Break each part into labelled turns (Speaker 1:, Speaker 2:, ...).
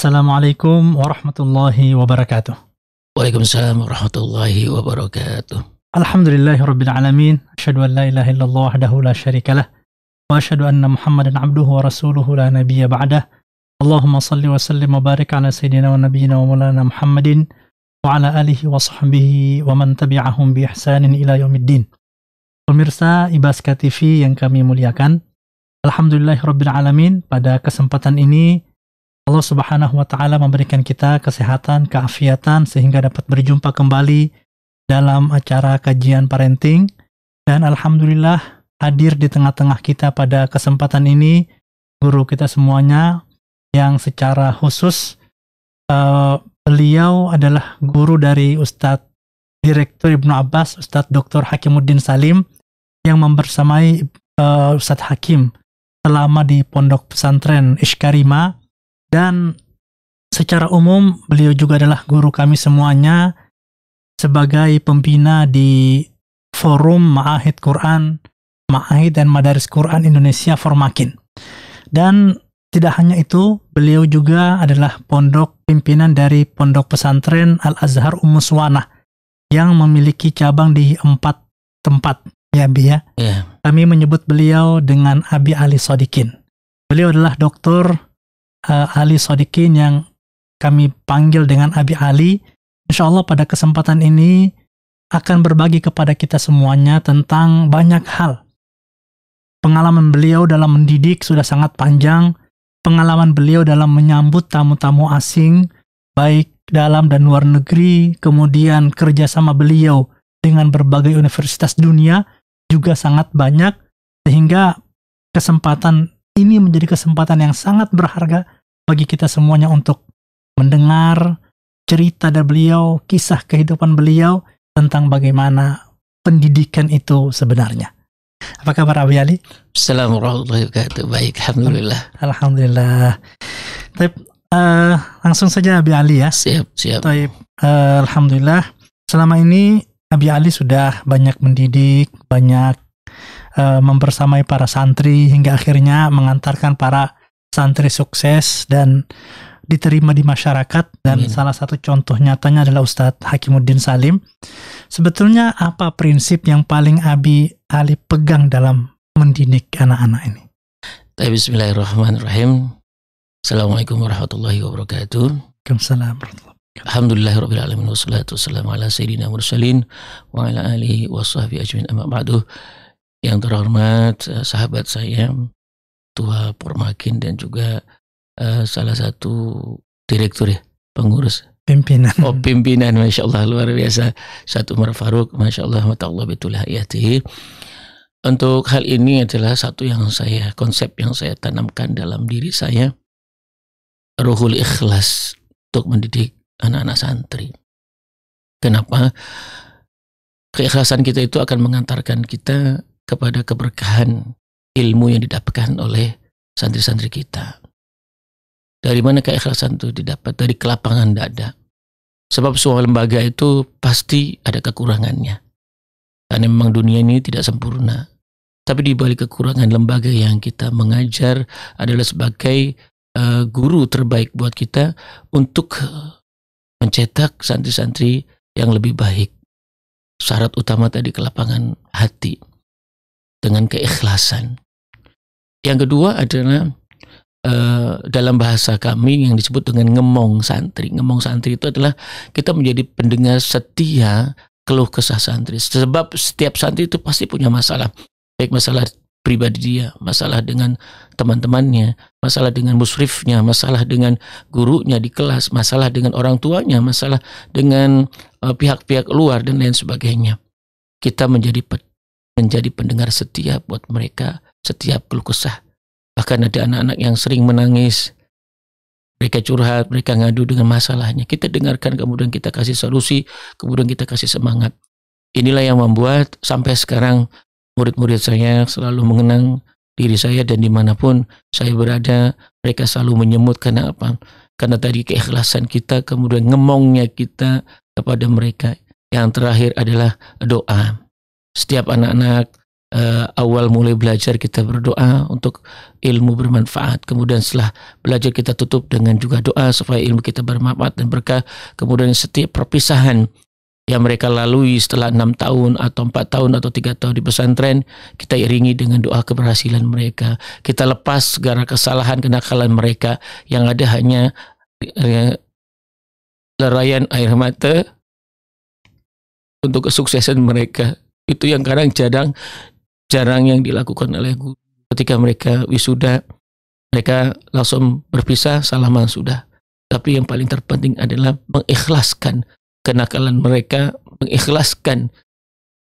Speaker 1: Assalamualaikum warahmatullahi wabarakatuh. Waalaikumsalam
Speaker 2: warahmatullahi wabarakatuh.
Speaker 1: Alhamdulillahi rabbil alamin. Asyhadu an la ilaha illallah wahdahu la lah. Wa asyhadu anna Muhammadan abduhu wa rasuluhu la nabiyya ba'dah. Allahumma salli wa sallim wa barik ala sayyidina wa nabiyyina wa maulana Muhammadin wa ala alihi wa sahbihi wa man tabi'ahum bi ihsanin ila yaumiddin. Pemirsa Ibaska TV yang kami muliakan, Alhamdulillahirabbil alamin pada kesempatan ini Allah Subhanahu wa taala memberikan kita kesehatan, keafiatan sehingga dapat berjumpa kembali dalam acara kajian parenting dan alhamdulillah hadir di tengah-tengah kita pada kesempatan ini guru kita semuanya yang secara khusus uh, beliau adalah guru dari Ustadz Direktur Ibnu Abbas Ustadz Dr. Hakimuddin Salim yang membersamai uh, Ustadz Hakim selama di pondok pesantren Ishkarima dan secara umum beliau juga adalah guru kami semuanya sebagai pembina di forum Ma'ahid Quran, Ma'ahid dan Madaris Quran Indonesia Formakin. Dan tidak hanya itu, beliau juga adalah pondok pimpinan dari Pondok Pesantren Al-Azhar Umuswana yang memiliki cabang di empat tempat ya Bi ya. Yeah. Kami menyebut beliau dengan Abi Ali Sodikin. Beliau adalah doktor uh, eh, Ali Sodikin yang kami panggil dengan Abi Ali. Insya Allah pada kesempatan ini akan berbagi kepada kita semuanya tentang banyak hal. Pengalaman beliau dalam mendidik sudah sangat panjang, pengalaman beliau dalam menyambut tamu-tamu asing, baik dalam dan luar negeri, kemudian kerjasama beliau dengan berbagai universitas dunia juga sangat banyak, sehingga kesempatan ini menjadi kesempatan yang sangat berharga bagi kita semuanya untuk mendengar cerita dari beliau, kisah kehidupan beliau tentang bagaimana pendidikan itu sebenarnya. Apa kabar Abi Ali? Assalamualaikum Baik, alhamdulillah. Alhamdulillah. Taip, uh, eh, langsung saja Abi Ali ya. Siap, siap. Taip, uh, eh, alhamdulillah. Selama ini Abi Ali sudah banyak mendidik, banyak e, mempersamai para santri hingga akhirnya mengantarkan para santri sukses dan diterima di masyarakat dan hmm. salah satu contoh nyatanya adalah Ustadz Hakimuddin Salim. Sebetulnya apa prinsip yang paling Abi Ali pegang dalam mendidik anak-anak ini?
Speaker 2: Bismillahirrahmanirrahim. Assalamualaikum warahmatullahi wabarakatuh. Waalaikumsalam Alhamdulillahirrahmanirrahim. Wassalatu wassalamu ala sayyidina mursalin wa ala alihi wa sahbihi ajmin amma ba'du. Yang terhormat eh, sahabat saya Tua Purmakin dan juga uh, salah satu direktur ya, pengurus pimpinan. Oh, pimpinan Masya Allah luar biasa. Satu Umar Faruk Masya Allah wa ta'ala ya hayati. Untuk hal ini adalah satu yang saya konsep yang saya tanamkan dalam diri saya ruhul ikhlas untuk mendidik anak-anak santri. Kenapa? Keikhlasan kita itu akan mengantarkan kita kepada keberkahan ilmu yang didapatkan oleh santri-santri kita. Dari mana keikhlasan itu didapat? Dari kelapangan dada. Sebab semua lembaga itu pasti ada kekurangannya. Karena memang dunia ini tidak sempurna. Tapi di balik kekurangan lembaga yang kita mengajar adalah sebagai uh, guru terbaik buat kita untuk mencetak santri-santri yang lebih baik. Syarat utama tadi kelapangan hati dengan keikhlasan. Yang kedua adalah Uh, dalam bahasa kami yang disebut dengan ngemong santri. Ngemong santri itu adalah kita menjadi pendengar setia keluh kesah santri. Sebab setiap santri itu pasti punya masalah. Baik masalah pribadi dia, masalah dengan teman-temannya, masalah dengan musrifnya, masalah dengan gurunya di kelas, masalah dengan orang tuanya, masalah dengan eh, pihak-pihak uh, luar dan lain sebagainya. Kita menjadi menjadi pendengar setia buat mereka setiap keluh kesah. Bahkan ada anak-anak yang sering menangis, mereka curhat, mereka ngadu dengan masalahnya. Kita dengarkan, kemudian kita kasih solusi, kemudian kita kasih semangat. Inilah yang membuat sampai sekarang murid-murid saya selalu mengenang diri saya dan dimanapun saya berada, mereka selalu menyemut karena apa? Karena tadi keikhlasan kita, kemudian ngemongnya kita kepada mereka. Yang terakhir adalah doa setiap anak-anak uh, awal mulai belajar kita berdoa untuk ilmu bermanfaat. Kemudian setelah belajar kita tutup dengan juga doa supaya ilmu kita bermanfaat dan berkah. Kemudian setiap perpisahan yang mereka lalui setelah enam tahun atau empat tahun atau tiga tahun di pesantren kita iringi dengan doa keberhasilan mereka kita lepas segala kesalahan kenakalan mereka yang ada hanya eh, lerayan air mata untuk kesuksesan mereka itu yang kadang jarang jarang yang dilakukan oleh guru ketika mereka wisuda mereka langsung berpisah salaman sudah tapi yang paling terpenting adalah mengikhlaskan kenakalan mereka mengikhlaskan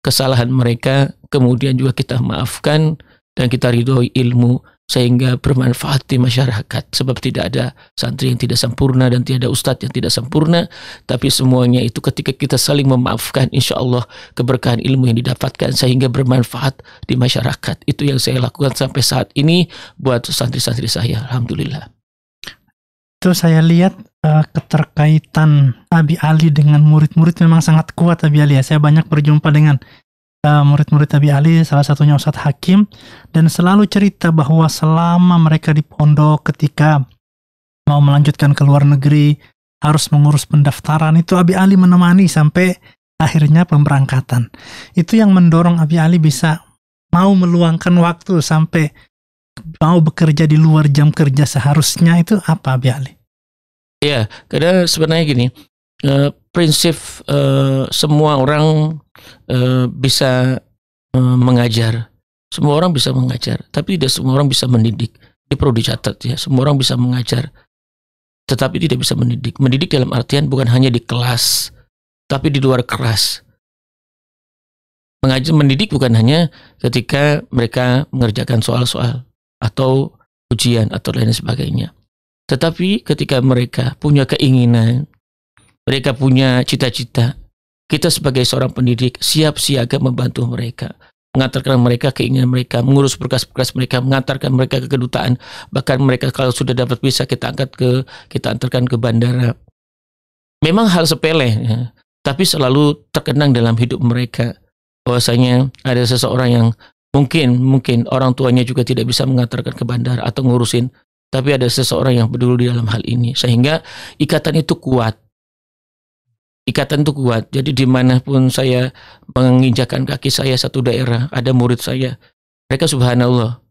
Speaker 2: kesalahan mereka kemudian juga kita maafkan dan kita ridhoi ilmu sehingga bermanfaat di masyarakat sebab tidak ada santri yang tidak sempurna dan tidak ada ustadz yang tidak sempurna tapi semuanya itu ketika kita saling memaafkan insya Allah keberkahan ilmu yang didapatkan sehingga bermanfaat di masyarakat itu yang saya lakukan sampai saat ini buat santri-santri saya Alhamdulillah
Speaker 1: itu saya lihat uh, keterkaitan Abi Ali dengan murid-murid memang sangat kuat Abi Ali ya saya banyak berjumpa dengan murid-murid Nabi Ali, salah satunya Ustadz Hakim, dan selalu cerita bahwa selama mereka di pondok ketika mau melanjutkan ke luar negeri, harus mengurus pendaftaran, itu Abi Ali menemani sampai akhirnya pemberangkatan. Itu yang mendorong Abi Ali bisa mau meluangkan waktu sampai mau bekerja di luar jam kerja seharusnya itu apa Abi Ali?
Speaker 2: Ya, karena sebenarnya gini, uh, prinsip uh, semua orang Eh, bisa eh, mengajar. Semua orang bisa mengajar, tapi tidak semua orang bisa mendidik. Ini perlu dicatat ya. Semua orang bisa mengajar, tetapi tidak bisa mendidik. Mendidik dalam artian bukan hanya di kelas, tapi di luar kelas. Mengajar mendidik bukan hanya ketika mereka mengerjakan soal-soal atau ujian atau lain sebagainya. Tetapi ketika mereka punya keinginan, mereka punya cita-cita, kita sebagai seorang pendidik siap siaga membantu mereka, mengantarkan mereka keinginan mereka, mengurus berkas-berkas mereka, mengantarkan mereka ke kedutaan, bahkan mereka kalau sudah dapat visa kita angkat ke kita antarkan ke bandara. Memang hal sepele, ya. tapi selalu terkenang dalam hidup mereka. Bahwasanya ada seseorang yang mungkin mungkin orang tuanya juga tidak bisa mengantarkan ke bandara atau ngurusin tapi ada seseorang yang peduli dalam hal ini sehingga ikatan itu kuat ikatan itu kuat. Jadi dimanapun saya menginjakan kaki saya satu daerah, ada murid saya. Mereka subhanallah.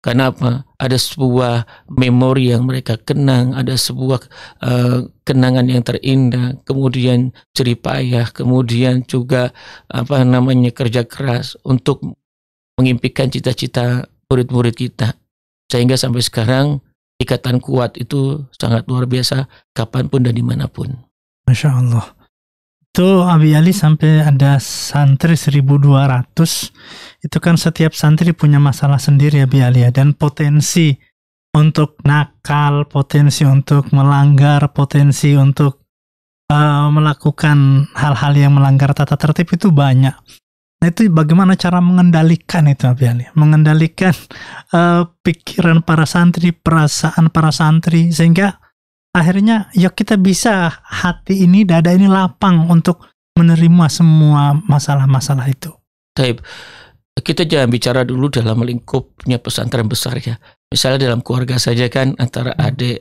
Speaker 2: Karena apa? Ada sebuah memori yang mereka kenang, ada sebuah uh, kenangan yang terindah, kemudian jeripayah, kemudian juga apa namanya kerja keras untuk mengimpikan cita-cita murid-murid kita. Sehingga sampai sekarang ikatan kuat itu sangat luar biasa kapanpun dan dimanapun.
Speaker 1: Masya Allah itu Abi Ali sampai ada santri 1200 itu kan setiap santri punya masalah sendiri Abi Ali ya dan potensi untuk nakal potensi untuk melanggar potensi untuk uh, melakukan hal-hal yang melanggar tata tertib itu banyak nah itu bagaimana cara mengendalikan itu Abi Ali mengendalikan uh, pikiran para santri perasaan para santri sehingga akhirnya ya kita bisa hati ini dada ini lapang untuk menerima semua masalah-masalah itu.
Speaker 2: Taib, kita jangan bicara dulu dalam lingkupnya pesantren besar ya. Misalnya dalam keluarga saja kan antara hmm. adik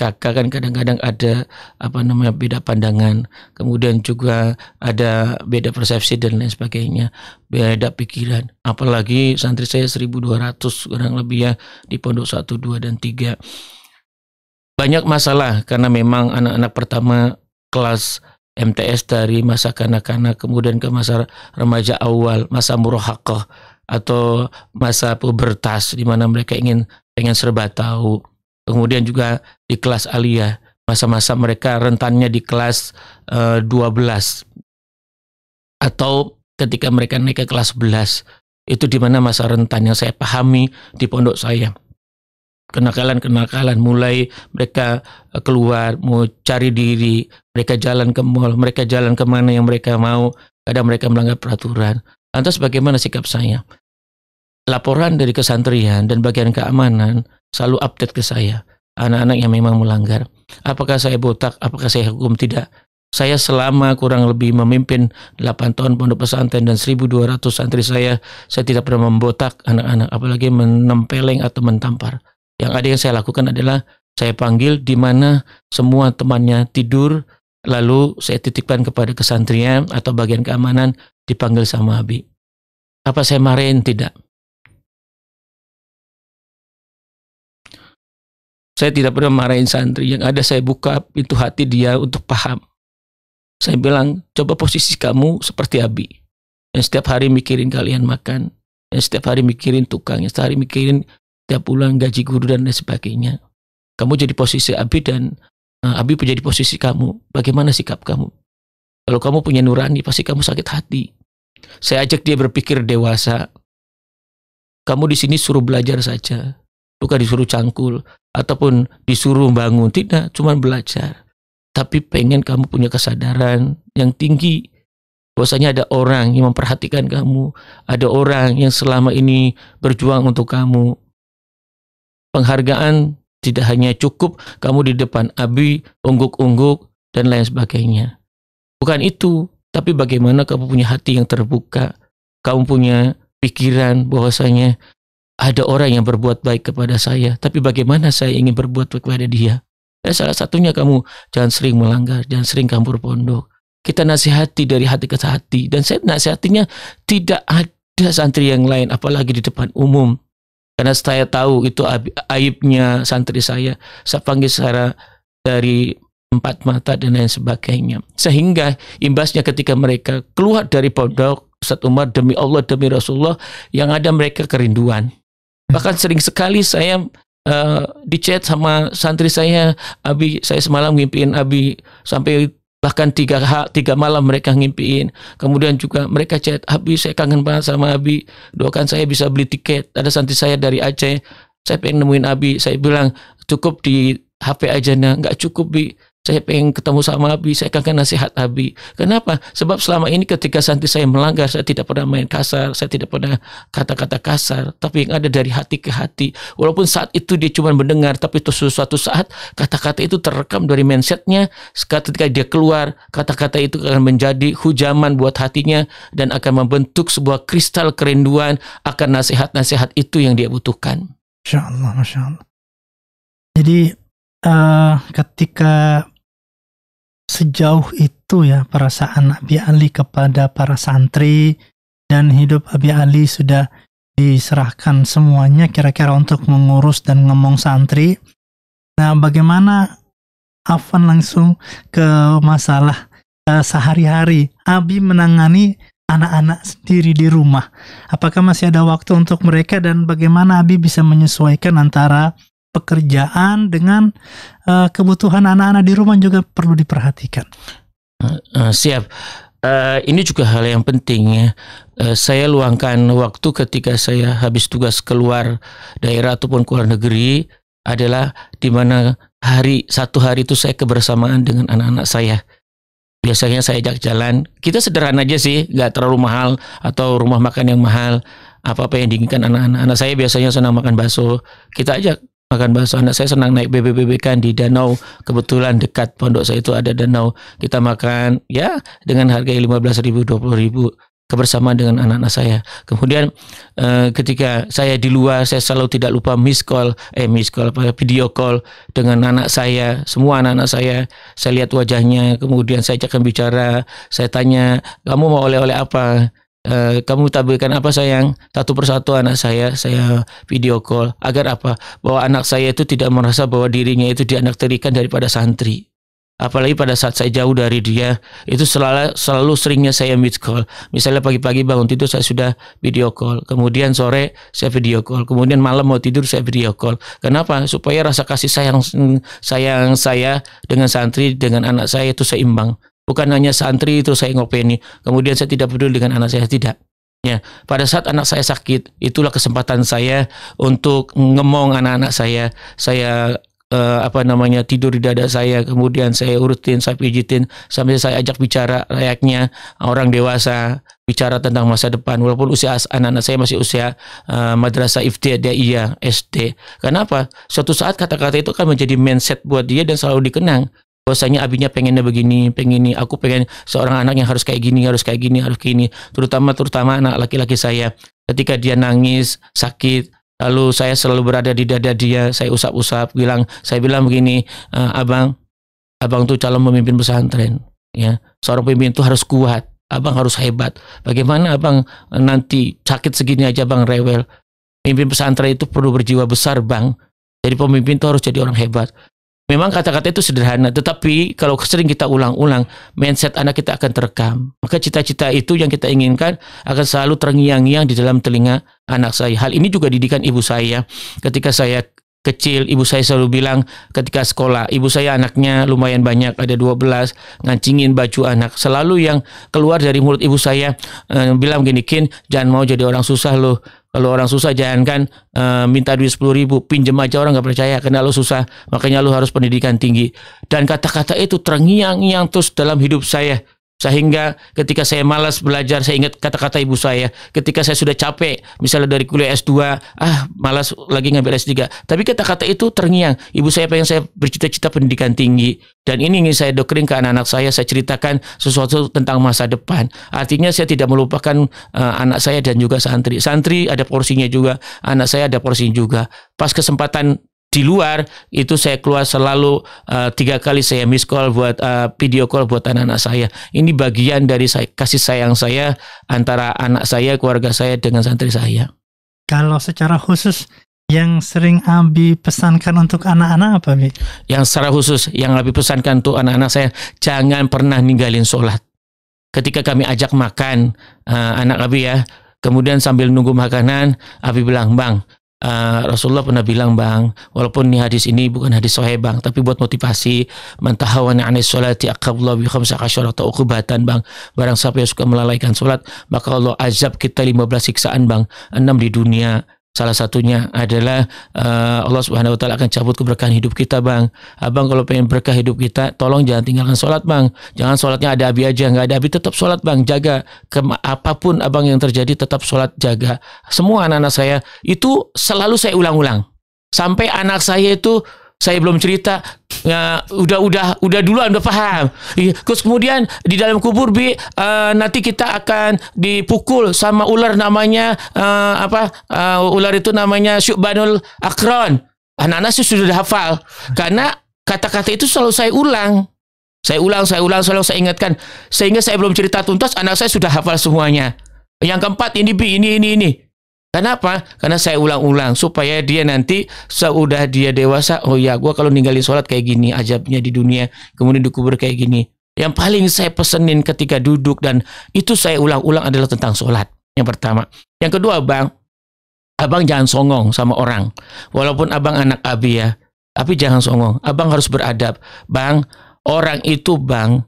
Speaker 2: kakak kan kadang-kadang ada apa namanya beda pandangan, kemudian juga ada beda persepsi dan lain sebagainya, beda pikiran. Apalagi santri saya 1200 kurang lebih ya di pondok 1, 2 dan 3 banyak masalah karena memang anak-anak pertama kelas MTS dari masa kanak-kanak kemudian ke masa remaja awal, masa murahakah atau masa pubertas di mana mereka ingin pengen serba tahu. Kemudian juga di kelas alia masa-masa mereka rentannya di kelas uh, eh, 12 atau ketika mereka naik ke kelas 11 itu di mana masa rentan yang saya pahami di pondok saya kenakalan-kenakalan mulai mereka eh, keluar mau cari diri mereka jalan ke mall mereka jalan kemana yang mereka mau kadang mereka melanggar peraturan lantas bagaimana sikap saya laporan dari kesantrian dan bagian keamanan selalu update ke saya anak-anak yang memang melanggar apakah saya botak apakah saya hukum tidak saya selama kurang lebih memimpin 8 tahun pondok pesantren dan 1200 santri saya, saya tidak pernah membotak anak-anak, apalagi menempeleng atau mentampar. Yang nah. ada yang saya lakukan adalah saya panggil di mana semua temannya tidur, lalu saya titipkan kepada kesantrinya atau bagian keamanan dipanggil sama Abi. Apa saya marahin? Tidak. Saya tidak pernah marahin santri. Yang ada saya buka pintu hati dia untuk paham. Saya bilang, coba posisi kamu seperti Abi. Yang setiap hari mikirin kalian makan. Yang setiap hari mikirin tukang. Yang setiap hari mikirin tiap bulan gaji guru dan lain sebagainya. Kamu jadi posisi Abi dan uh, Abi menjadi posisi kamu. Bagaimana sikap kamu? Kalau kamu punya nurani, pasti kamu sakit hati. Saya ajak dia berpikir dewasa. Kamu di sini suruh belajar saja, bukan disuruh cangkul ataupun disuruh bangun. Tidak, cuma belajar. Tapi pengen kamu punya kesadaran yang tinggi bahwasanya ada orang yang memperhatikan kamu, ada orang yang selama ini berjuang untuk kamu, penghargaan tidak hanya cukup kamu di depan abi, ungguk-ungguk, dan lain sebagainya. Bukan itu, tapi bagaimana kamu punya hati yang terbuka, kamu punya pikiran bahwasanya ada orang yang berbuat baik kepada saya, tapi bagaimana saya ingin berbuat baik kepada dia. Dan salah satunya kamu jangan sering melanggar, jangan sering campur pondok. Kita nasihati dari hati ke hati. Dan saya nasihatinya tidak ada santri yang lain, apalagi di depan umum. Karena saya tahu itu aibnya santri saya. Saya panggil secara dari empat mata dan lain sebagainya. Sehingga imbasnya ketika mereka keluar dari pondok Ustaz Umar demi Allah demi Rasulullah yang ada mereka kerinduan. Hmm. Bahkan sering sekali saya uh, eh, di chat sama santri saya Abi saya semalam ngimpiin Abi sampai bahkan tiga ha, tiga malam mereka ngimpiin kemudian juga mereka chat Abi saya kangen banget sama Abi doakan saya bisa beli tiket ada santi saya dari Aceh saya pengen nemuin Abi saya bilang cukup di HP aja nggak cukup bi saya pengen ketemu sama Abi, saya akan nasihat Abi. Kenapa? Sebab selama ini ketika santi saya melanggar, saya tidak pernah main kasar, saya tidak pernah kata-kata kasar, tapi yang ada dari hati ke hati. Walaupun saat itu dia cuma mendengar, tapi itu suatu saat kata-kata itu terekam dari mindsetnya, ketika dia keluar, kata-kata itu akan menjadi hujaman buat hatinya, dan akan membentuk sebuah kristal kerinduan akan nasihat-nasihat itu yang dia butuhkan.
Speaker 1: Masya Allah, Masya Allah. Jadi, uh, ketika sejauh itu ya perasaan Nabi Ali kepada para santri dan hidup Abi Ali sudah diserahkan semuanya kira-kira untuk mengurus dan ngomong santri. Nah, bagaimana Afan langsung ke masalah uh, sehari-hari Abi menangani anak-anak sendiri di rumah? Apakah masih ada waktu untuk mereka dan bagaimana Abi bisa menyesuaikan antara pekerjaan dengan uh, kebutuhan anak-anak di rumah juga perlu diperhatikan.
Speaker 2: Uh, uh, siap. Uh, ini juga hal yang penting ya. Uh, saya luangkan waktu ketika saya habis tugas keluar daerah ataupun keluar negeri adalah di mana hari satu hari itu saya kebersamaan dengan anak-anak saya. Biasanya saya ajak jalan. Kita sederhana aja sih, nggak terlalu mahal atau rumah makan yang mahal apa apa yang diinginkan anak-anak. Anak saya biasanya senang makan bakso. Kita ajak Makan bakso anak saya senang naik BBBB kan di danau. Kebetulan dekat pondok saya itu ada danau. Kita makan ya dengan harga 15 ribu, 20 ribu kebersamaan dengan anak-anak saya. Kemudian eh, ketika saya di luar, saya selalu tidak lupa miss call, eh miss call apa video call dengan anak saya, semua anak-anak saya. Saya lihat wajahnya, kemudian saya cakap bicara, saya tanya, "Kamu mau oleh-oleh apa?" uh, kamu tabelkan apa sayang satu persatu anak saya saya video call agar apa bahwa anak saya itu tidak merasa bahwa dirinya itu terikan daripada santri apalagi pada saat saya jauh dari dia itu selalu selalu seringnya saya meet call misalnya pagi-pagi bangun tidur saya sudah video call kemudian sore saya video call kemudian malam mau tidur saya video call kenapa supaya rasa kasih sayang sayang saya dengan santri dengan anak saya itu seimbang Bukan hanya santri itu saya ngopeni, kemudian saya tidak peduli dengan anak saya tidak. Ya, pada saat anak saya sakit, itulah kesempatan saya untuk ngemong anak-anak saya. Saya eh, apa namanya tidur di dada saya kemudian saya urutin saya pijitin sampai saya ajak bicara layaknya orang dewasa bicara tentang masa depan walaupun usia anak-anak saya masih usia uh, madrasah ibtidaiyah iya, SD kenapa suatu saat kata-kata itu akan menjadi mindset buat dia dan selalu dikenang bahwasanya abinya pengennya begini, pengen ini, aku pengen seorang anak yang harus kayak gini, harus kayak gini, harus kayak gini. Terutama terutama anak laki-laki saya. Ketika dia nangis, sakit, lalu saya selalu berada di dada dia, saya usap-usap, bilang, saya bilang begini, eh, abang, abang tuh calon pemimpin pesantren, ya. Seorang pemimpin itu harus kuat, abang harus hebat. Bagaimana abang eh, nanti sakit segini aja bang rewel? Pemimpin pesantren itu perlu berjiwa besar bang. Jadi pemimpin itu harus jadi orang hebat. Memang kata-kata itu sederhana, tetapi kalau sering kita ulang-ulang, mindset anak kita akan terekam. Maka cita-cita itu yang kita inginkan akan selalu terngiang-ngiang di dalam telinga anak saya. Hal ini juga didikan ibu saya. Ketika saya kecil, ibu saya selalu bilang ketika sekolah, ibu saya anaknya lumayan banyak, ada 12, ngancingin baju anak. Selalu yang keluar dari mulut ibu saya eh, bilang gini, Kin, jangan mau jadi orang susah loh. Kalau orang susah jangan kan uh, minta duit sepuluh ribu, pinjam aja orang nggak percaya karena lo susah. Makanya lo harus pendidikan tinggi. Dan kata-kata itu terngiang-ngiang terus dalam hidup saya sehingga ketika saya malas belajar, saya ingat kata-kata ibu saya. Ketika saya sudah capek, misalnya dari kuliah S2, ah malas lagi ngambil S3. Tapi kata-kata itu terngiang. Ibu saya pengen saya bercita-cita pendidikan tinggi. Dan ini ingin saya dokring ke anak-anak saya, saya ceritakan sesuatu tentang masa depan. Artinya saya tidak melupakan uh, anak saya dan juga santri. Santri ada porsinya juga, anak saya ada porsinya juga. Pas kesempatan di luar itu saya keluar selalu uh, tiga kali saya miss call buat uh, video call buat anak-anak saya. Ini bagian dari saya, kasih sayang saya antara anak saya, keluarga saya dengan santri saya.
Speaker 1: Kalau secara khusus yang sering Abi pesankan untuk anak-anak apa Mi?
Speaker 2: Yang secara khusus yang Abi pesankan untuk anak-anak saya jangan pernah ninggalin sholat. Ketika kami ajak makan uh, anak Abi ya, kemudian sambil nunggu makanan Abi bilang bang Uh, Rasulullah pernah bilang bang, walaupun nih hadis ini bukan hadis sohe bang, tapi buat motivasi mantahawan anis sholati akabullah bi khamsa atau ukubatan bang. Barang siapa yang suka melalaikan sholat, maka Allah azab kita 15 siksaan bang, 6 di dunia, Salah satunya adalah uh, Allah Subhanahu wa taala akan cabut keberkahan hidup kita, Bang. Abang kalau pengen berkah hidup kita, tolong jangan tinggalkan sholat, Bang. Jangan sholatnya ada abi aja, nggak ada abi tetap sholat, Bang. Jaga ke apapun Abang yang terjadi tetap sholat jaga. Semua anak-anak saya itu selalu saya ulang-ulang. Sampai anak saya itu saya belum cerita ya udah udah udah dulu anda paham terus kemudian di dalam kubur bi uh, nanti kita akan dipukul sama ular namanya uh, apa uh, ular itu namanya syubanul akron anak-anak sih sudah hafal karena kata-kata itu selalu saya ulang saya ulang saya ulang selalu saya ingatkan sehingga saya belum cerita tuntas anak saya sudah hafal semuanya yang keempat ini bi ini ini ini Kenapa? Karena saya ulang-ulang supaya dia nanti sudah dia dewasa, oh ya, gua kalau ninggalin sholat kayak gini, ajabnya di dunia, kemudian dikubur kayak gini. Yang paling saya pesenin ketika duduk dan itu saya ulang-ulang adalah tentang sholat. Yang pertama. Yang kedua, Bang, Abang jangan songong sama orang. Walaupun abang anak abi ya. Tapi jangan songong. Abang harus beradab. Bang, orang itu bang,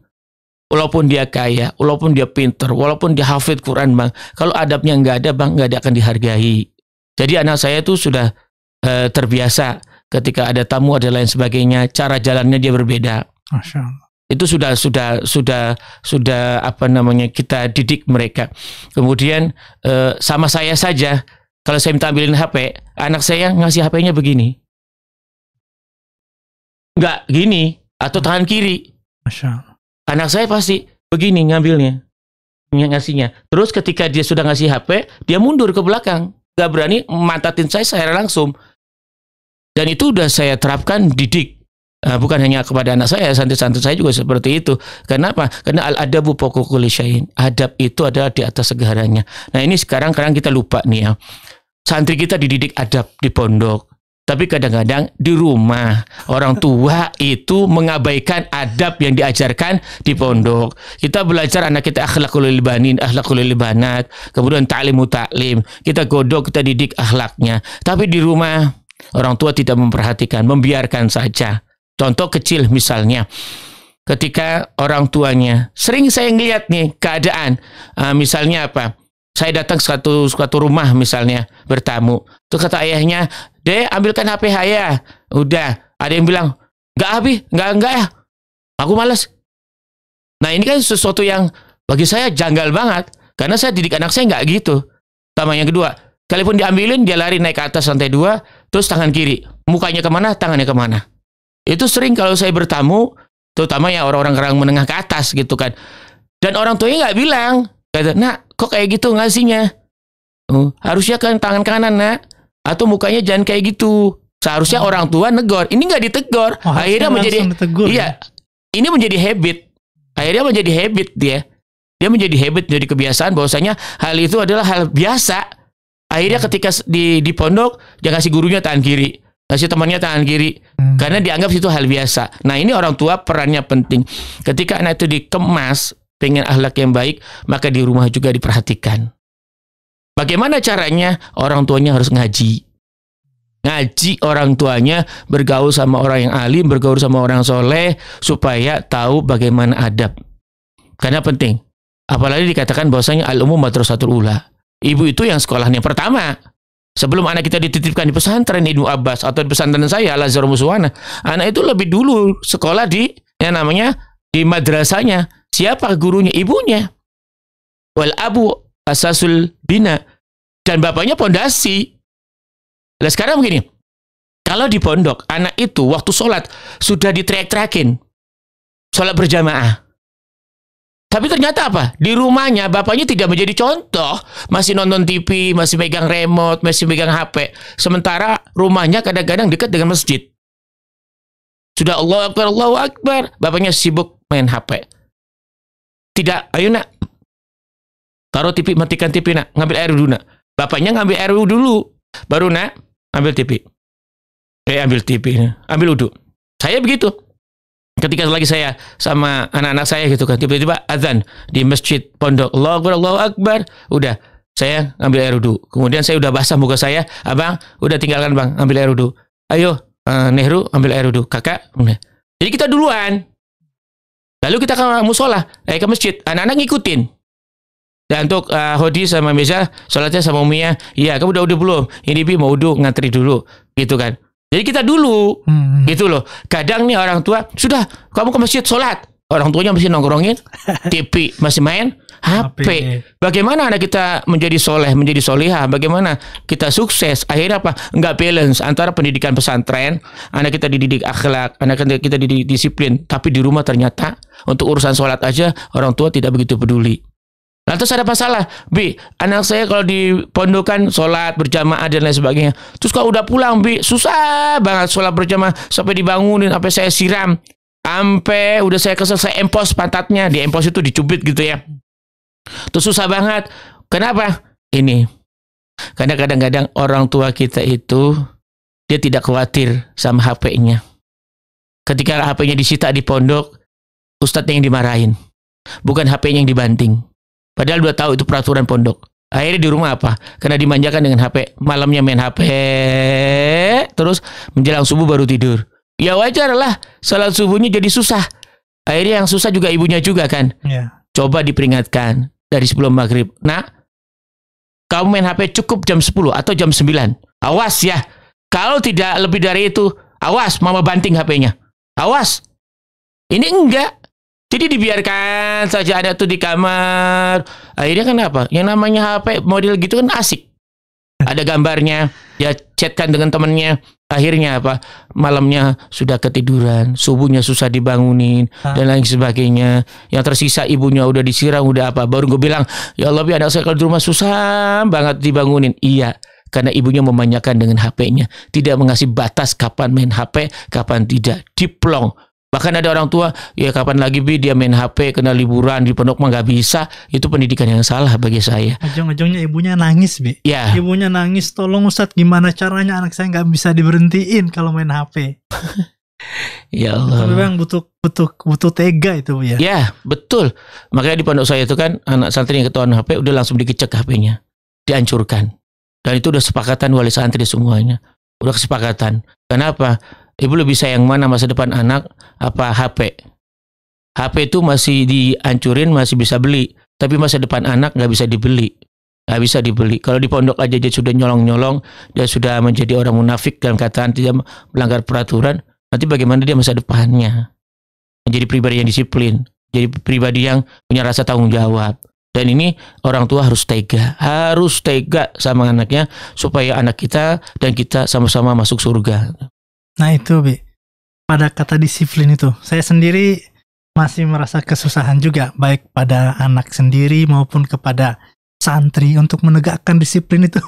Speaker 2: Walaupun dia kaya, walaupun dia pinter, walaupun dia hafid Quran bang, kalau adabnya nggak ada bang, nggak akan dihargai. Jadi anak saya itu sudah e, terbiasa ketika ada tamu ada lain sebagainya, cara jalannya dia berbeda. Masya Itu sudah sudah sudah sudah apa namanya kita didik mereka. Kemudian e, sama saya saja, kalau saya minta ambilin HP, anak saya ngasih HP-nya begini, nggak gini atau tangan kiri. Anak saya pasti begini ngambilnya, ngasihnya. Terus ketika dia sudah ngasih HP, dia mundur ke belakang. Gak berani mantatin saya secara langsung. Dan itu udah saya terapkan didik. Nah, bukan hanya kepada anak saya, santri-santri saya juga seperti itu. Kenapa? Karena al-adabu pokokul Adab itu adalah di atas segaranya. Nah, ini sekarang kadang kita lupa nih ya. Santri kita dididik adab di pondok tapi kadang-kadang di rumah orang tua itu mengabaikan adab yang diajarkan di pondok. Kita belajar anak kita akhlakul libanin, akhlakul libanat, kemudian ta'limu ta'lim. Kita godok, kita didik akhlaknya. Tapi di rumah orang tua tidak memperhatikan, membiarkan saja. Contoh kecil misalnya, ketika orang tuanya sering saya ngeliat nih keadaan, uh, misalnya apa? Saya datang suatu suatu rumah misalnya bertamu, Itu kata ayahnya Deh, ambilkan HP saya. Udah. Ada yang bilang, nggak habis, nggak nggak ya. Aku males. Nah ini kan sesuatu yang bagi saya janggal banget. Karena saya didik anak saya nggak gitu. Tambah yang kedua, kalaupun diambilin dia lari naik ke atas lantai dua, terus tangan kiri. Mukanya kemana, tangannya kemana. Itu sering kalau saya bertamu, terutama ya orang-orang kerang menengah ke atas gitu kan. Dan orang tuanya nggak bilang, kata, nak kok kayak gitu ngasihnya? Uh, oh, harusnya kan tangan kanan nak atau mukanya jangan kayak gitu. Seharusnya hmm. orang tua negor. Ini nggak ditegor. Oh, Akhirnya menjadi ditegur, iya. Ya? Ini menjadi habit. Akhirnya menjadi habit dia. Dia menjadi habit, menjadi kebiasaan bahwasanya hal itu adalah hal biasa. Akhirnya hmm. ketika di di pondok dia kasih gurunya tangan kiri, kasih temannya tangan kiri hmm. karena dianggap itu hal biasa. Nah, ini orang tua perannya penting. Ketika anak itu dikemas pengen ahlak yang baik, maka di rumah juga diperhatikan. Bagaimana caranya? Orang tuanya harus ngaji. Ngaji orang tuanya, bergaul sama orang yang alim, bergaul sama orang soleh, supaya tahu bagaimana adab. Karena penting. Apalagi dikatakan bahwasanya al-umum madrasatul ula. Ibu itu yang sekolahnya pertama. Sebelum anak kita dititipkan di pesantren Ibnu Abbas atau di pesantren saya Al-Azhar Muswana, anak itu lebih dulu sekolah di yang namanya di madrasahnya. Siapa gurunya? Ibunya. Wal abu asasul bina dan bapaknya pondasi. Nah sekarang begini, kalau di pondok anak itu waktu sholat sudah diteriak-teriakin sholat berjamaah. Tapi ternyata apa? Di rumahnya bapaknya tidak menjadi contoh, masih nonton TV, masih megang remote, masih megang HP. Sementara rumahnya kadang-kadang dekat dengan masjid. Sudah Allah Akbar, Allah Akbar, bapaknya sibuk main HP. Tidak, ayo nak, Taruh tipi, matikan tipi nak. Ngambil air dulu nak. Bapaknya ngambil air dulu. Baru nak ambil tipi. Eh ambil TV. Ambil uduk. Saya begitu. Ketika lagi saya sama anak-anak saya gitu kan. Tiba-tiba azan di masjid pondok. Allah Akbar, Allah Akbar. Udah. Saya ngambil air uduk. Kemudian saya udah basah muka saya. Abang, udah tinggalkan bang. Ambil air uduk. Ayo, eh, Nehru ambil air uduk. Kakak. Jadi kita duluan. Lalu kita ke musola, eh, ke masjid. Anak-anak ngikutin. Dan untuk uh, Hodi sama Meza, sholatnya sama Umia. Ya. Iya, kamu udah udah belum? Ini Bi mau udah ngantri dulu, gitu kan. Jadi kita dulu, hmm. gitu loh. Kadang nih orang tua, sudah kamu ke masjid sholat. Orang tuanya masih nongkrongin, TV masih main, HP. Bagaimana anak kita menjadi soleh, menjadi soleha? Bagaimana kita sukses? Akhirnya apa? Enggak balance antara pendidikan pesantren, anak kita dididik akhlak, anak kita dididik disiplin. Tapi di rumah ternyata untuk urusan sholat aja orang tua tidak begitu peduli. Nah terus ada masalah, Bi, anak saya kalau di pondokan sholat berjamaah dan lain sebagainya. Terus kalau udah pulang, Bi, susah banget sholat berjamaah sampai dibangunin, sampai saya siram. Sampai udah saya kesel, saya empos pantatnya. Di empos itu dicubit gitu ya. Terus susah banget. Kenapa? Ini. Karena kadang-kadang orang tua kita itu, dia tidak khawatir sama HP-nya. Ketika HP-nya disita di pondok, ustadznya yang dimarahin. Bukan HP-nya yang dibanting. Padahal dua tahu itu peraturan pondok. Akhirnya di rumah apa? Karena dimanjakan dengan HP. Malamnya main HP, terus menjelang subuh baru tidur. Ya wajar lah, salat subuhnya jadi susah. Akhirnya yang susah juga ibunya juga kan. Yeah. Coba diperingatkan dari sebelum maghrib. Nah, kamu main HP cukup jam 10 atau jam 9. Awas ya. Kalau tidak lebih dari itu, awas mama banting HP-nya. Awas. Ini enggak. Jadi dibiarkan saja anak tuh di kamar. Akhirnya kenapa? Yang namanya HP model gitu kan asik. Ada gambarnya, ya chatkan dengan temennya. Akhirnya apa? Malamnya sudah ketiduran, subuhnya susah dibangunin Hah? dan lain sebagainya. Yang tersisa ibunya udah disiram, udah apa? Baru gue bilang, ya Allah, anak saya kalau di rumah susah banget dibangunin. Iya, karena ibunya memanjakan dengan HP-nya, tidak mengasih batas kapan main HP, kapan tidak, diplong Bahkan ada orang tua, ya kapan lagi bi dia main HP, kena liburan di pondok mah nggak bisa. Itu pendidikan yang salah bagi saya.
Speaker 1: Ujung-ujungnya ibunya nangis bi. Ya. Ibunya nangis, tolong Ustadz gimana caranya anak saya nggak bisa diberhentiin kalau main HP.
Speaker 2: ya Allah. Tapi memang
Speaker 1: butuh butuh butuh tega itu ya. Ya
Speaker 2: betul. Makanya di pondok saya itu kan anak santri yang ketahuan HP udah langsung dikecek HP-nya, dihancurkan. Dan itu udah sepakatan wali santri semuanya. Udah kesepakatan. Kenapa? ibu lebih sayang mana masa depan anak apa HP? HP itu masih dihancurin masih bisa beli, tapi masa depan anak nggak bisa dibeli, nggak bisa dibeli. Kalau di pondok aja dia sudah nyolong-nyolong, dia sudah menjadi orang munafik dan kataan tidak melanggar peraturan. Nanti bagaimana dia masa depannya? Menjadi pribadi yang disiplin, jadi pribadi yang punya rasa tanggung jawab. Dan ini orang tua harus tega, harus tega sama anaknya supaya anak kita dan kita sama-sama masuk surga.
Speaker 1: Nah itu Bi, pada kata disiplin itu, saya sendiri masih merasa kesusahan juga, baik pada anak sendiri maupun kepada santri untuk menegakkan disiplin itu.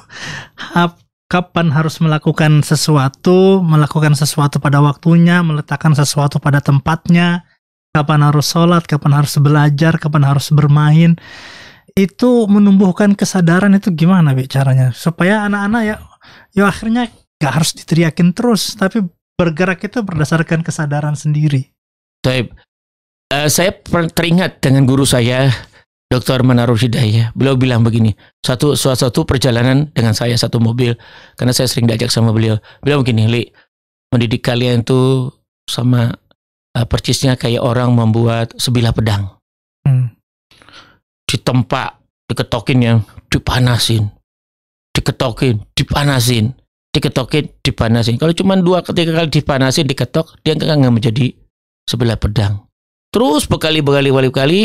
Speaker 1: Kapan harus melakukan sesuatu, melakukan sesuatu pada waktunya, meletakkan sesuatu pada tempatnya, kapan harus sholat, kapan harus belajar, kapan harus bermain. Itu menumbuhkan kesadaran itu gimana Bi caranya? Supaya anak-anak ya, ya akhirnya gak harus diteriakin terus, tapi bergerak itu berdasarkan kesadaran sendiri.
Speaker 2: Taib. Uh, saya teringat dengan guru saya, Dr. Manarul Hidayah. Beliau bilang begini, satu suatu perjalanan dengan saya satu mobil, karena saya sering diajak sama beliau. Beliau begini, Li, mendidik kalian itu sama uh, percisnya kayak orang membuat sebilah pedang. Hmm. Ditempa, diketokin yang dipanasin. Diketokin, dipanasin diketokin dipanasin. Kalau cuma dua ketiga kali dipanasin diketok, dia nggak menjadi sebelah pedang. Terus berkali-kali kali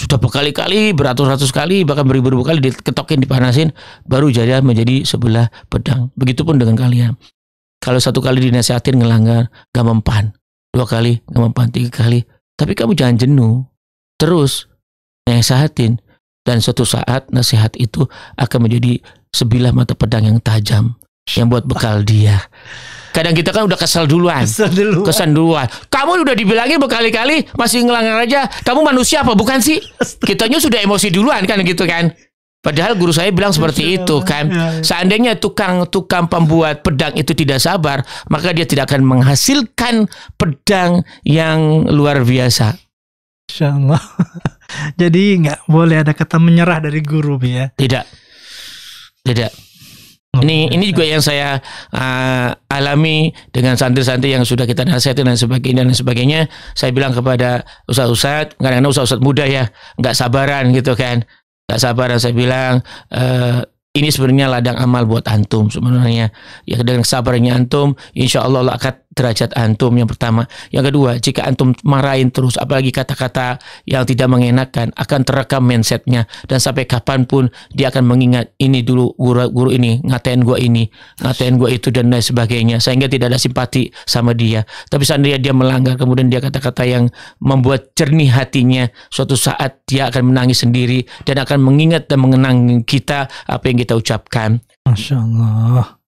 Speaker 2: sudah berkali-kali beratus-ratus kali bahkan beribu-ribu kali diketokin dipanasin baru jadi menjadi sebelah pedang. Begitupun dengan kalian. Kalau satu kali dinasihatin ngelanggar gak mempan, dua kali gak mempan, tiga kali. Tapi kamu jangan jenuh. Terus nasihatin dan suatu saat nasihat itu akan menjadi sebilah mata pedang yang tajam yang buat bekal dia. Kadang kita kan udah kesel duluan. Kesel duluan. Kesel duluan. Kamu udah dibilangin berkali-kali masih ngelanggar aja. Kamu manusia apa bukan sih? Kitanya sudah emosi duluan kan gitu kan. Padahal guru saya bilang seperti iya, itu kan. Iya, iya. Seandainya tukang-tukang pembuat pedang itu tidak sabar, maka dia tidak akan menghasilkan pedang yang luar biasa.
Speaker 1: Insya Allah. Jadi nggak boleh ada kata menyerah dari guru ya.
Speaker 2: Tidak. Tidak. Okay. Ini ini juga yang saya uh, alami dengan santri-santri yang sudah kita nasihatin dan sebagainya dan sebagainya. Saya bilang kepada ustadz-ustadz, kadang-kadang ustadz-ustadz muda ya, nggak sabaran gitu kan, nggak sabaran. Saya bilang uh, ini sebenarnya ladang amal buat antum sebenarnya. Ya dengan sabarnya antum, insya Allah akan derajat antum yang pertama. Yang kedua, jika antum marahin terus, apalagi kata-kata yang tidak mengenakan, akan terekam mindsetnya dan sampai kapanpun dia akan mengingat ini dulu guru guru ini ngatain gua ini, ngatain gua itu dan lain sebagainya, sehingga tidak ada simpati sama dia. Tapi seandainya dia melanggar, kemudian dia kata-kata yang membuat jernih hatinya, suatu saat dia akan menangis sendiri dan akan mengingat dan mengenang kita apa yang kita ucapkan.
Speaker 1: Masya Allah.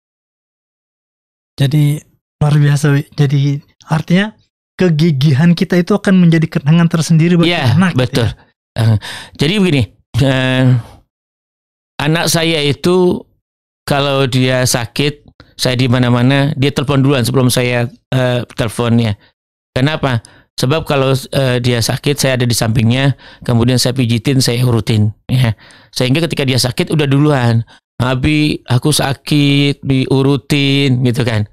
Speaker 1: Jadi luar biasa Wi. jadi artinya kegigihan kita itu akan menjadi kenangan tersendiri buat yeah, anak ya. betul ya. uh, jadi begini
Speaker 2: uh, anak saya itu kalau dia sakit saya di mana-mana dia telepon duluan sebelum saya uh, teleponnya kenapa Sebab kalau uh, dia sakit, saya ada di sampingnya, kemudian saya pijitin, saya urutin, ya. Sehingga ketika dia sakit udah duluan, Abi, aku sakit, diurutin, gitu kan.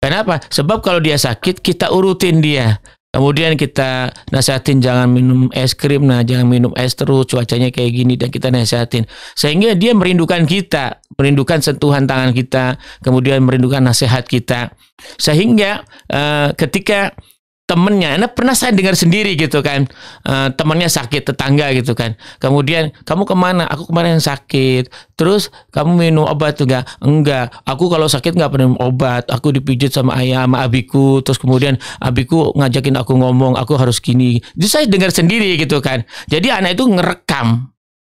Speaker 2: Kenapa? Sebab kalau dia sakit kita urutin dia. Kemudian kita nasihatin jangan minum es krim, nah jangan minum es terus, cuacanya kayak gini dan kita nasihatin. Sehingga dia merindukan kita, merindukan sentuhan tangan kita, kemudian merindukan nasihat kita. Sehingga eh, ketika temennya. Nah pernah saya dengar sendiri gitu kan, uh, temennya sakit tetangga gitu kan. Kemudian kamu kemana? Aku kemarin yang sakit. Terus kamu minum obat juga? Enggak. Aku kalau sakit nggak pernah minum obat. Aku dipijit sama ayah, sama abiku. Terus kemudian abiku ngajakin aku ngomong, aku harus gini. Jadi saya dengar sendiri gitu kan. Jadi anak itu ngerekam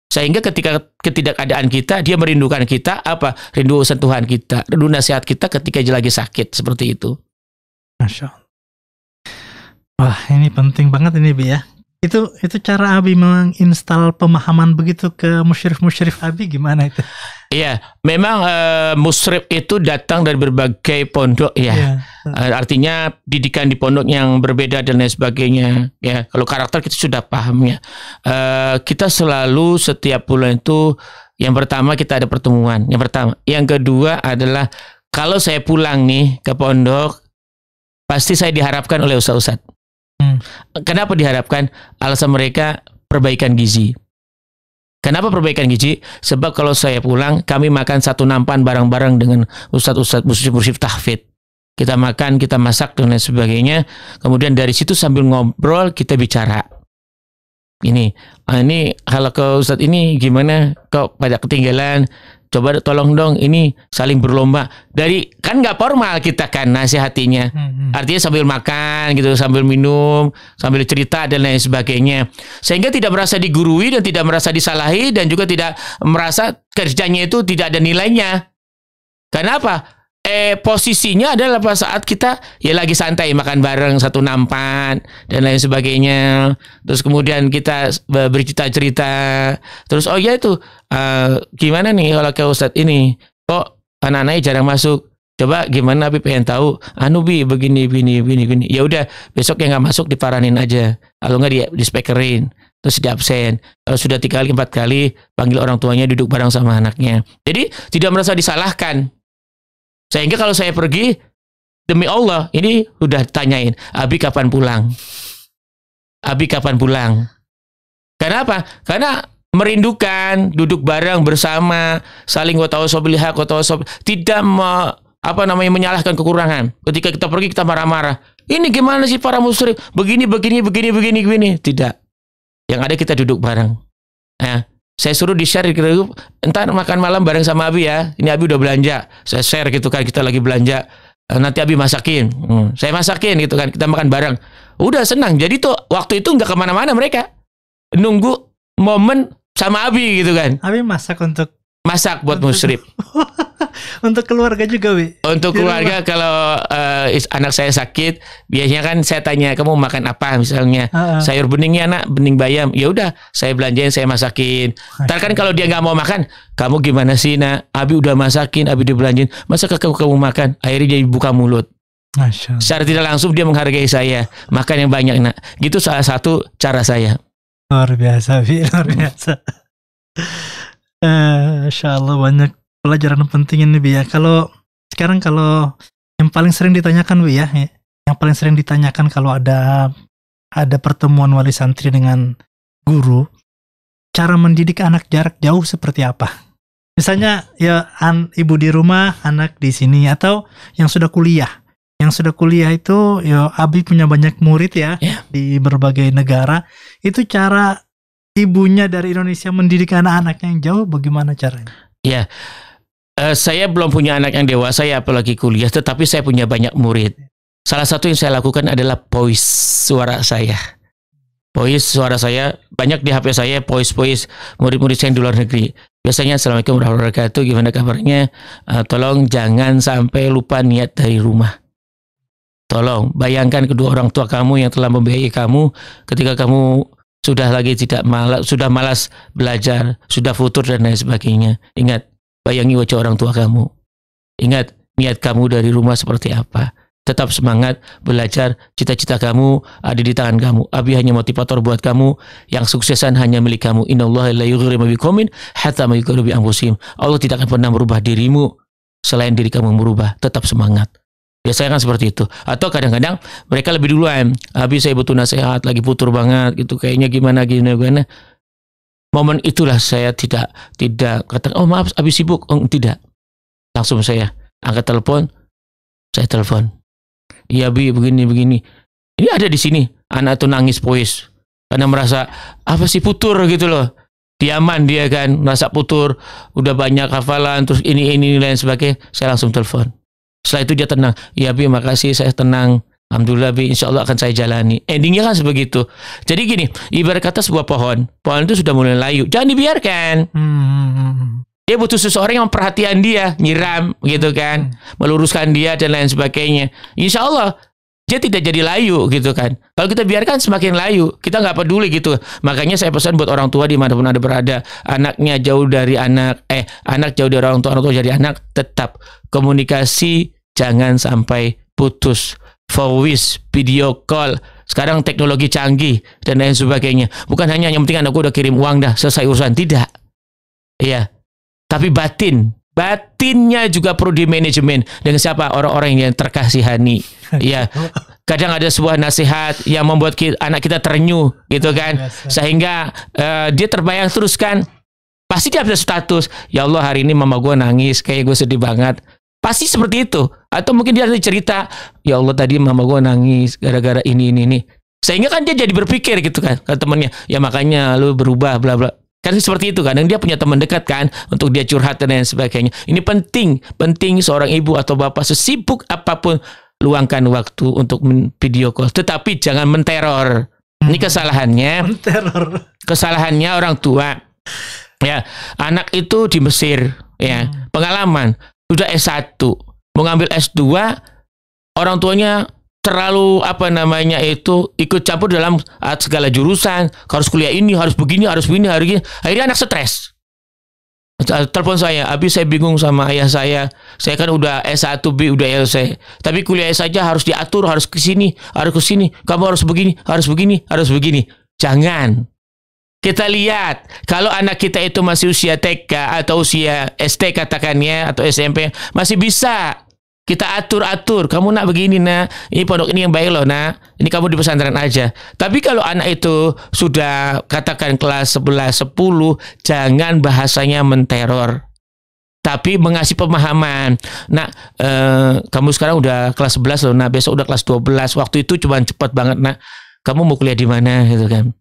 Speaker 2: sehingga ketika ketidakadaan kita dia merindukan kita apa rindu sentuhan kita rindu nasihat kita ketika dia lagi sakit seperti itu
Speaker 1: Masya Allah. Wah, ini penting banget ini Bi ya. Itu itu cara Abi menginstal pemahaman begitu ke musyrif-musyrif Abi gimana itu?
Speaker 2: Iya, memang uh, musyrif itu datang dari berbagai pondok ya. Uh, artinya didikan di pondok yang berbeda dan lain sebagainya ya. Kalau karakter kita sudah paham ya. Uh, kita selalu setiap bulan itu yang pertama kita ada pertemuan. Yang pertama, yang kedua adalah kalau saya pulang nih ke pondok pasti saya diharapkan oleh ustadz-ustadz Hmm. Kenapa diharapkan alasan mereka perbaikan gizi? Kenapa perbaikan gizi? Sebab kalau saya pulang, kami makan satu nampan bareng-bareng dengan ustadz-ustadz musyif-musyif tahfid. Kita makan, kita masak, dan lain sebagainya. Kemudian dari situ sambil ngobrol, kita bicara. Ini, ah, ini kalau ke ustadz ini gimana? Kok pada ketinggalan? coba tolong dong ini saling berlomba dari kan nggak formal kita kan nasihatinya hatinya. Hmm, hmm. artinya sambil makan gitu sambil minum sambil cerita dan lain sebagainya sehingga tidak merasa digurui dan tidak merasa disalahi dan juga tidak merasa kerjanya itu tidak ada nilainya karena apa eh posisinya adalah pada saat kita ya lagi santai makan bareng satu nampan dan lain sebagainya terus kemudian kita bercerita cerita terus oh ya itu uh, gimana nih kalau ke ustadz ini kok anak-anaknya jarang masuk coba gimana tapi pengen tahu anu bi begini begini begini begini ya udah besok yang nggak masuk diparanin aja kalau nggak di, di speakerin terus di absen kalau sudah tiga kali empat kali panggil orang tuanya duduk bareng sama anaknya jadi tidak merasa disalahkan sehingga kalau saya pergi, demi Allah, ini udah tanyain, Abi kapan pulang? Abi kapan pulang? Kenapa? Karena merindukan duduk bareng bersama saling kota watawasob tidak me, apa namanya menyalahkan kekurangan ketika kita pergi kita marah-marah ini gimana sih para musyrik begini begini begini begini begini tidak yang ada kita duduk bareng nah, saya suruh di share di gitu. grup entar makan malam bareng sama Abi ya ini Abi udah belanja saya share gitu kan kita lagi belanja eh, nanti Abi masakin hmm. saya masakin gitu kan kita makan bareng udah senang jadi tuh waktu itu nggak kemana-mana mereka nunggu momen sama
Speaker 1: Abi gitu kan Abi masak untuk masak buat untuk... musrib untuk keluarga juga, Wi.
Speaker 2: Untuk keluarga kalau uh, anak saya sakit, biasanya kan saya tanya kamu makan apa misalnya. Uh -uh. Sayur beningnya anak bening bayam. Ya udah, saya belanjain, saya masakin. Entar kan kalau dia nggak mau makan, kamu gimana sih, Nak? Abi udah masakin, Abi udah belanjain. Masa kamu kamu makan? Akhirnya jadi buka mulut. Masya. Secara tidak langsung dia menghargai saya. Makan yang banyak, Nak. Gitu salah satu cara saya.
Speaker 1: Luar biasa, Bi. Luar biasa. Eh, uh, Allah banyak pelajaran penting ini Bu ya. Kalau sekarang kalau yang paling sering ditanyakan Bu ya, yang paling sering ditanyakan kalau ada ada pertemuan wali santri dengan guru, cara mendidik anak jarak jauh seperti apa? Misalnya ya an, ibu di rumah, anak di sini atau yang sudah kuliah. Yang sudah kuliah itu ya Abi punya banyak murid ya yeah. di berbagai negara. Itu cara ibunya dari Indonesia mendidik anak-anaknya yang jauh bagaimana caranya?
Speaker 2: Iya. Yeah Eh, saya belum punya anak yang dewasa ya apalagi kuliah, tetapi saya punya banyak murid. Salah satu yang saya lakukan adalah voice suara saya. Voice suara saya banyak di HP saya voice-voice murid-murid saya yang di luar negeri. Biasanya assalamualaikum warahmatullahi wabarakatuh, gimana kabarnya? Uh, tolong jangan sampai lupa niat dari rumah. Tolong bayangkan kedua orang tua kamu yang telah membiayai kamu ketika kamu sudah lagi tidak malas, sudah malas belajar, sudah futur dan lain sebagainya. Ingat, Bayangi wajah orang tua kamu. Ingat, niat kamu dari rumah seperti apa. Tetap semangat, belajar, cita-cita kamu ada di tangan kamu. Abi hanya motivator buat kamu, yang suksesan hanya milik kamu. Inna Allah hatta Allah tidak akan pernah merubah dirimu selain diri kamu merubah. Tetap semangat. Biasanya kan seperti itu. Atau kadang-kadang mereka lebih duluan. Abi saya butuh nasihat, lagi putur banget gitu. Kayaknya gimana, gimana, gimana momen itulah saya tidak tidak kata oh maaf habis sibuk oh, tidak langsung saya angkat telepon saya telepon iya bi begini begini ini ada di sini anak itu nangis puis karena merasa apa sih putur gitu loh diaman dia kan merasa putur udah banyak hafalan terus ini ini lain sebagainya saya langsung telepon setelah itu dia tenang iya bi makasih saya tenang Alhamdulillah bi insya Allah akan saya jalani. Endingnya kan sebegitu. Jadi gini, ibarat kata sebuah pohon, pohon itu sudah mulai layu, jangan dibiarkan. Hmm. hmm, hmm, hmm. Dia butuh seseorang yang perhatian dia, nyiram gitu kan, meluruskan dia dan lain sebagainya. Insya Allah dia tidak jadi layu gitu kan. Kalau kita biarkan semakin layu, kita nggak peduli gitu. Makanya saya pesan buat orang tua dimanapun ada berada, anaknya jauh dari anak, eh anak jauh dari orang tua, orang tua jadi anak, tetap komunikasi jangan sampai putus voice, video call, sekarang teknologi canggih dan lain sebagainya. Bukan hanya yang penting anakku udah kirim uang dah, selesai urusan. Tidak. Iya. Tapi batin, batinnya juga perlu di manajemen dengan siapa orang-orang yang terkasihani. Iya. Kadang ada sebuah nasihat yang membuat kita, anak kita terenyuh gitu kan. Iya, iya. Sehingga uh, dia terbayang terus kan pasti dia ada status ya Allah hari ini mama gue nangis kayak gue sedih banget pasti seperti itu atau mungkin dia nanti cerita, ya Allah tadi mama gue nangis gara-gara ini ini ini. Sehingga kan dia jadi berpikir gitu kan ke temennya, ya makanya lu berubah bla bla. Kan seperti itu kadang dia punya teman dekat kan untuk dia curhat dan lain sebagainya. Ini penting, penting seorang ibu atau bapak sesibuk apapun luangkan waktu untuk video call, tetapi jangan menteror. Ini hmm. kesalahannya. Menteror. Kesalahannya orang tua. Ya, anak itu di Mesir, ya. Hmm. Pengalaman sudah S1, mengambil S2 orang tuanya terlalu apa namanya itu ikut campur dalam ah, segala jurusan harus kuliah ini harus begini harus begini harus begini akhirnya anak stres ah, telepon saya habis saya bingung sama ayah saya saya kan udah S1B udah LC tapi kuliah saja harus diatur harus ke sini harus ke sini kamu harus begini harus begini harus begini jangan kita lihat kalau anak kita itu masih usia TK atau usia ST katakannya atau SMP masih bisa kita atur-atur. Kamu nak begini nak. Ini pondok ini yang baik loh nak. Ini kamu di pesantren aja. Tapi kalau anak itu sudah katakan kelas 11, 10. Jangan bahasanya menteror. Tapi mengasih pemahaman. Nak, eh, kamu sekarang udah kelas 11 loh. nak besok udah kelas 12. Waktu itu cuma cepat banget nak. Kamu mau kuliah di mana gitu kan.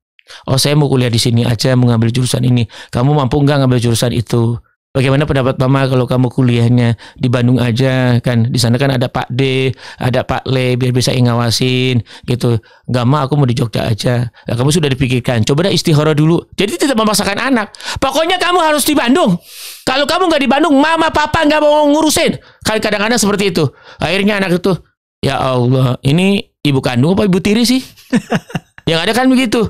Speaker 2: Oh saya mau kuliah di sini aja, mengambil jurusan ini. Kamu mampu nggak ngambil jurusan itu? Bagaimana pendapat Mama kalau kamu kuliahnya di Bandung aja kan? Di sana kan ada Pak D, ada Pak Le biar bisa ngawasin gitu. Gak mau aku mau di Jogja aja. Nah, kamu sudah dipikirkan. Coba dah istihara dulu. Jadi tidak memaksakan anak. Pokoknya kamu harus di Bandung. Kalau kamu nggak di Bandung, mama papa nggak mau ngurusin. kali Kadang-kadang seperti itu. Akhirnya anak itu, ya Allah, ini ibu kandung apa ibu tiri sih? Yang ada kan begitu.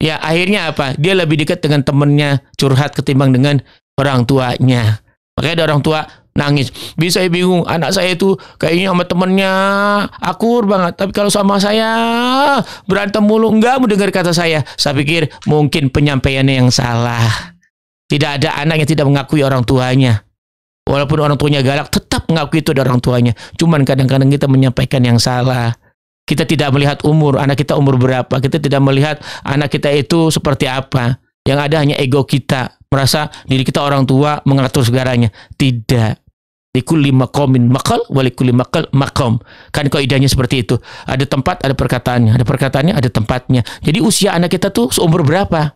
Speaker 2: Ya akhirnya apa? Dia lebih dekat dengan temennya curhat ketimbang dengan orang tuanya. Makanya ada orang tua nangis. Bisa saya bingung, anak saya itu kayaknya sama temennya akur banget. Tapi kalau sama saya berantem mulu, enggak mau dengar kata saya. Saya pikir mungkin penyampaiannya yang salah. Tidak ada anak yang tidak mengakui orang tuanya. Walaupun orang tuanya galak, tetap mengakui itu orang tuanya. Cuman kadang-kadang kita menyampaikan yang salah. Kita tidak melihat umur, anak kita umur berapa. Kita tidak melihat anak kita itu seperti apa. Yang ada hanya ego kita merasa diri kita orang tua mengatur segalanya. Tidak. Likulli makomin makal walikulli makal makom. Kan kau kaidahnya seperti itu. Ada tempat, ada perkataannya. Ada perkataannya, ada tempatnya. Jadi usia anak kita tuh seumur berapa?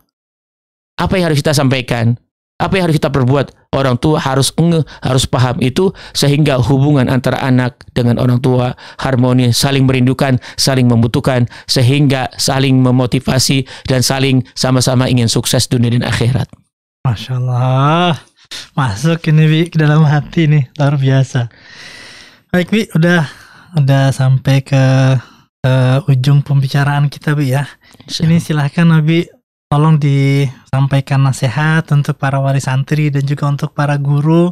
Speaker 2: Apa yang harus kita sampaikan? Apa yang harus kita perbuat? Orang tua harus ngeh, harus paham itu sehingga hubungan antara anak dengan orang tua harmoni, saling merindukan, saling membutuhkan, sehingga saling memotivasi dan saling sama-sama ingin sukses dunia dan akhirat.
Speaker 1: Masya Allah. Masuk ini Bi ke dalam hati nih, luar biasa. Baik Bi, udah udah sampai ke uh, ujung pembicaraan kita Bi ya. Ini silahkan Nabi tolong disampaikan nasihat untuk para wali santri dan juga untuk para guru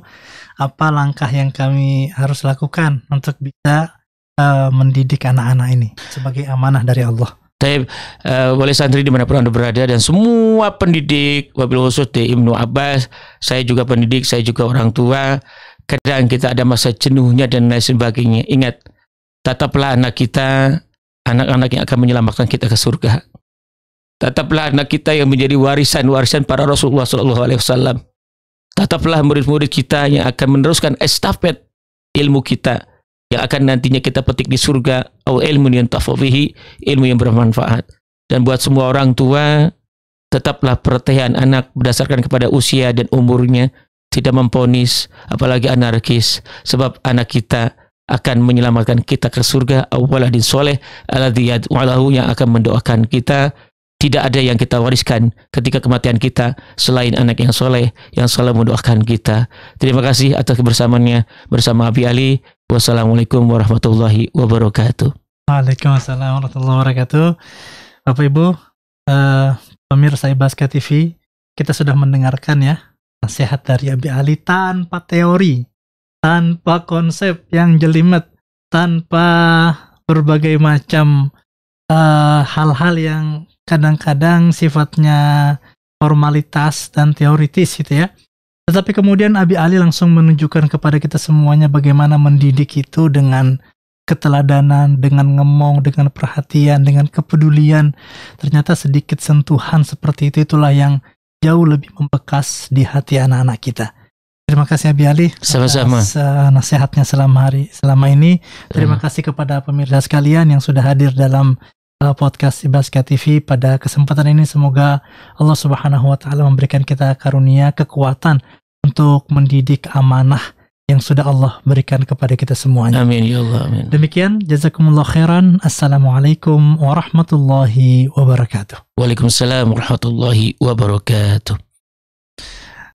Speaker 1: apa langkah yang kami harus lakukan untuk bisa uh, mendidik anak-anak ini sebagai amanah dari Allah.
Speaker 2: Taib, uh, eh, wali santri dimanapun Anda berada dan semua pendidik, wabil khusus di Ibnu Abbas, saya juga pendidik, saya juga orang tua. Kadang kita ada masa jenuhnya dan lain sebagainya. Ingat, tataplah anak kita, anak-anak yang akan menyelamatkan kita ke surga. Tataplah anak kita yang menjadi warisan-warisan para Rasulullah Shallallahu Alaihi Wasallam. Tataplah murid-murid kita yang akan meneruskan estafet ilmu kita yang akan nantinya kita petik di surga atau ilmu yang tafawihi, ilmu yang bermanfaat dan buat semua orang tua tetaplah perhatian anak berdasarkan kepada usia dan umurnya tidak memponis apalagi anarkis sebab anak kita akan menyelamatkan kita ke surga awaladin soleh aladiyad walahu yang akan mendoakan kita tidak ada yang kita wariskan ketika kematian kita selain anak yang soleh yang selalu mendoakan kita. Terima kasih atas kebersamaannya bersama Abi Ali. Wassalamualaikum warahmatullahi wabarakatuh.
Speaker 1: Waalaikumsalam warahmatullahi wabarakatuh. Bapak Ibu, uh, pemirsa Ibaska TV, kita sudah mendengarkan ya nasihat dari Abi Ali tanpa teori, tanpa konsep yang jelimet, tanpa berbagai macam eh, hal-hal uh, yang kadang-kadang sifatnya formalitas dan teoritis gitu ya. Tetapi kemudian Abi Ali langsung menunjukkan kepada kita semuanya bagaimana mendidik itu dengan keteladanan, dengan ngemong, dengan perhatian, dengan kepedulian. Ternyata sedikit sentuhan seperti itu itulah yang jauh lebih membekas di hati anak-anak kita. Terima kasih Abi Ali Sama-sama eh, nasihatnya selama hari selama ini. Terima kasih kepada pemirsa sekalian yang sudah hadir dalam Eh, podcast Basket TV pada kesempatan ini semoga Allah Subhanahu wa taala memberikan kita karunia kekuatan untuk mendidik amanah yang sudah Allah berikan kepada kita semuanya. Amin ya Allah. Amin. Demikian jazakumullah khairan. Assalamualaikum warahmatullahi wabarakatuh. Waalaikumsalam warahmatullahi wabarakatuh.